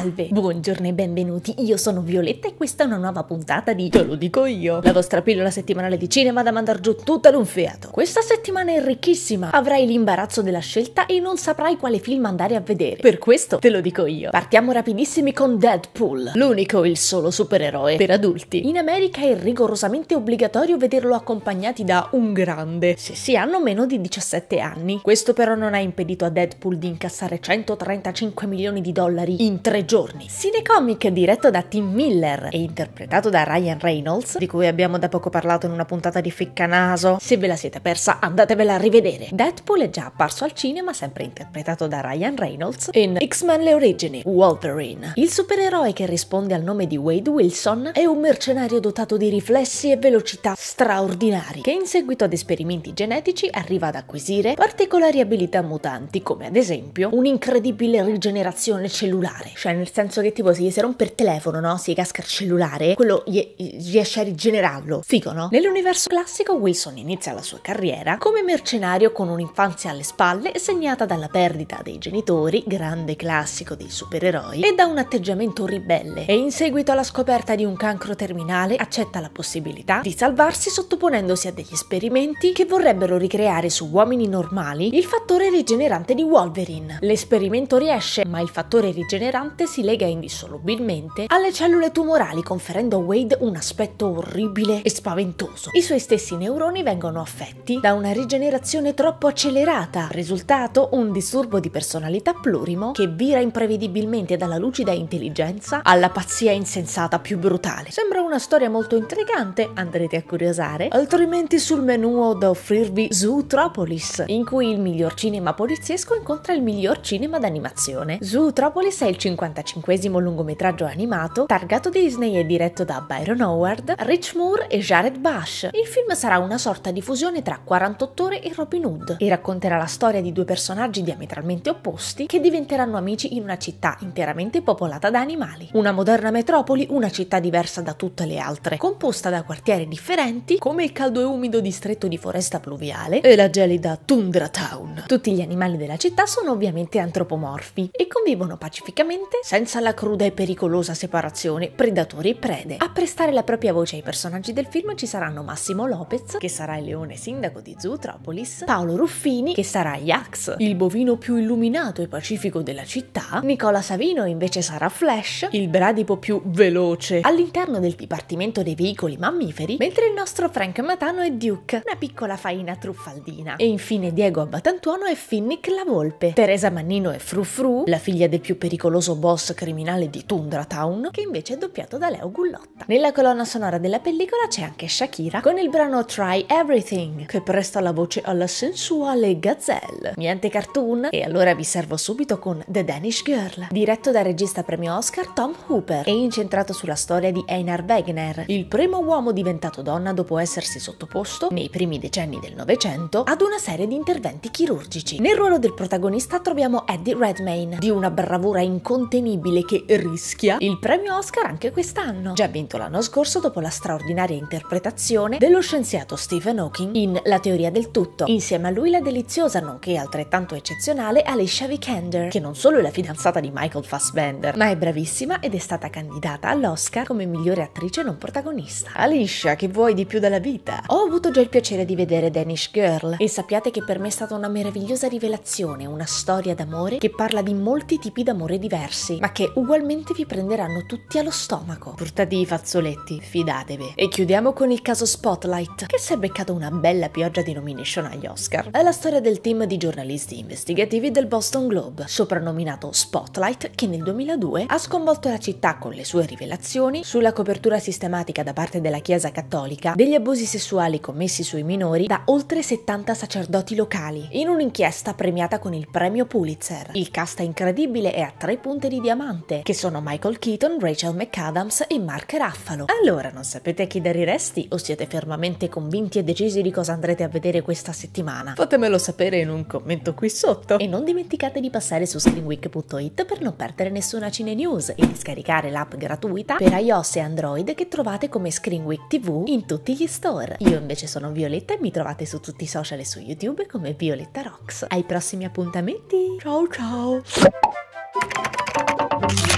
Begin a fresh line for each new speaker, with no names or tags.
Salve, buongiorno e benvenuti, io sono Violetta e questa è una nuova puntata di Te lo dico io, la vostra pillola settimanale di cinema da mandar giù tutta d'un fiato. Questa settimana è ricchissima, avrai l'imbarazzo della scelta e non saprai quale film andare a vedere. Per questo te lo dico io. Partiamo rapidissimi con Deadpool, l'unico e il solo supereroe per adulti. In America è rigorosamente obbligatorio vederlo accompagnati da un grande, se si hanno meno di 17 anni. Questo però non ha impedito a Deadpool di incassare 135 milioni di dollari in tre giorni. Cinecomic diretto da Tim Miller e interpretato da Ryan Reynolds, di cui abbiamo da poco parlato in una puntata di Ficcanaso. Se ve la siete persa, andatevela a rivedere. Deadpool è già apparso al cinema, sempre interpretato da Ryan Reynolds, in X-Men Le Origini, Wolverine. Il supereroe che risponde al nome di Wade Wilson è un mercenario dotato di riflessi e velocità straordinari, che in seguito ad esperimenti genetici arriva ad acquisire particolari abilità mutanti, come ad esempio un'incredibile rigenerazione cellulare. Scena nel senso che tipo se gli si rompe il telefono, no? Si casca il cellulare, quello gli, gli riesce a rigenerarlo. Figo, no? Nell'universo classico Wilson inizia la sua carriera come mercenario con un'infanzia alle spalle segnata dalla perdita dei genitori, grande classico dei supereroi, e da un atteggiamento ribelle e in seguito alla scoperta di un cancro terminale accetta la possibilità di salvarsi sottoponendosi a degli esperimenti che vorrebbero ricreare su uomini normali il fattore rigenerante di Wolverine. L'esperimento riesce, ma il fattore rigenerante si lega indissolubilmente alle cellule tumorali conferendo a Wade un aspetto orribile e spaventoso. I suoi stessi neuroni vengono affetti da una rigenerazione troppo accelerata, risultato un disturbo di personalità plurimo che vira imprevedibilmente dalla lucida intelligenza alla pazzia insensata più brutale. Sembra una storia molto intrigante, andrete a curiosare, altrimenti sul menu ho da offrirvi Zootropolis, in cui il miglior cinema poliziesco incontra il miglior cinema d'animazione. Zootropolis è il 50 45 lungometraggio animato, targato Disney e diretto da Byron Howard, Rich Moore e Jared Bush. Il film sarà una sorta di fusione tra 48 ore e Robin Hood e racconterà la storia di due personaggi diametralmente opposti che diventeranno amici in una città interamente popolata da animali. Una moderna metropoli, una città diversa da tutte le altre, composta da quartieri differenti come il caldo e umido distretto di foresta pluviale e la gelida Tundra Town. Tutti gli animali della città sono ovviamente antropomorfi e convivono pacificamente senza la cruda e pericolosa separazione predatori e prede. A prestare la propria voce ai personaggi del film ci saranno Massimo Lopez, che sarà il leone sindaco di Zootropolis, Paolo Ruffini, che sarà Jax, il bovino più illuminato e pacifico della città, Nicola Savino invece sarà Flash, il bradipo più veloce, all'interno del dipartimento dei veicoli mammiferi, mentre il nostro Frank Matano è Duke, una piccola faina truffaldina, e infine Diego Abbatantuono è Finnick la volpe, Teresa Mannino è Frufru, la figlia del più pericoloso boss boss criminale di Tundra Town, che invece è doppiato da Leo Gullotta. Nella colonna sonora della pellicola c'è anche Shakira con il brano Try Everything, che presta la voce alla sensuale Gazelle. Niente cartoon? E allora vi servo subito con The Danish Girl, diretto dal regista premio Oscar Tom Hooper e incentrato sulla storia di Einar Wegener, il primo uomo diventato donna dopo essersi sottoposto, nei primi decenni del Novecento, ad una serie di interventi chirurgici. Nel ruolo del protagonista troviamo Eddie Redmayne, di una bravura incontenibile insostenibile che rischia il premio Oscar anche quest'anno, già vinto l'anno scorso dopo la straordinaria interpretazione dello scienziato Stephen Hawking in La teoria del tutto, insieme a lui la deliziosa nonché altrettanto eccezionale Alicia Vikander, che non solo è la fidanzata di Michael Fassbender, ma è bravissima ed è stata candidata all'Oscar come migliore attrice non protagonista. Alicia, che vuoi di più dalla vita? Ho avuto già il piacere di vedere Danish Girl e sappiate che per me è stata una meravigliosa rivelazione, una storia d'amore che parla di molti tipi d'amore diversi ma che ugualmente vi prenderanno tutti allo stomaco. Portate i fazzoletti, fidatevi. E chiudiamo con il caso Spotlight, che si è beccato una bella pioggia di nomination agli Oscar. È la storia del team di giornalisti investigativi del Boston Globe, soprannominato Spotlight, che nel 2002 ha sconvolto la città con le sue rivelazioni sulla copertura sistematica da parte della Chiesa Cattolica degli abusi sessuali commessi sui minori da oltre 70 sacerdoti locali, in un'inchiesta premiata con il premio Pulitzer. Il cast è incredibile e ha tre punte di diamante Diamante, che sono Michael Keaton, Rachel McAdams e Mark Raffalo. Allora, non sapete a chi dare i resti o siete fermamente convinti e decisi di cosa andrete a vedere questa settimana? Fatemelo sapere in un commento qui sotto. E non dimenticate di passare su screenweek.it per non perdere nessuna cine news e di scaricare l'app gratuita per iOS e Android che trovate come Screenweek TV in tutti gli store. Io invece sono Violetta e mi trovate su tutti i social e su YouTube come Violetta Rocks. Ai prossimi appuntamenti! Ciao ciao! Thank you.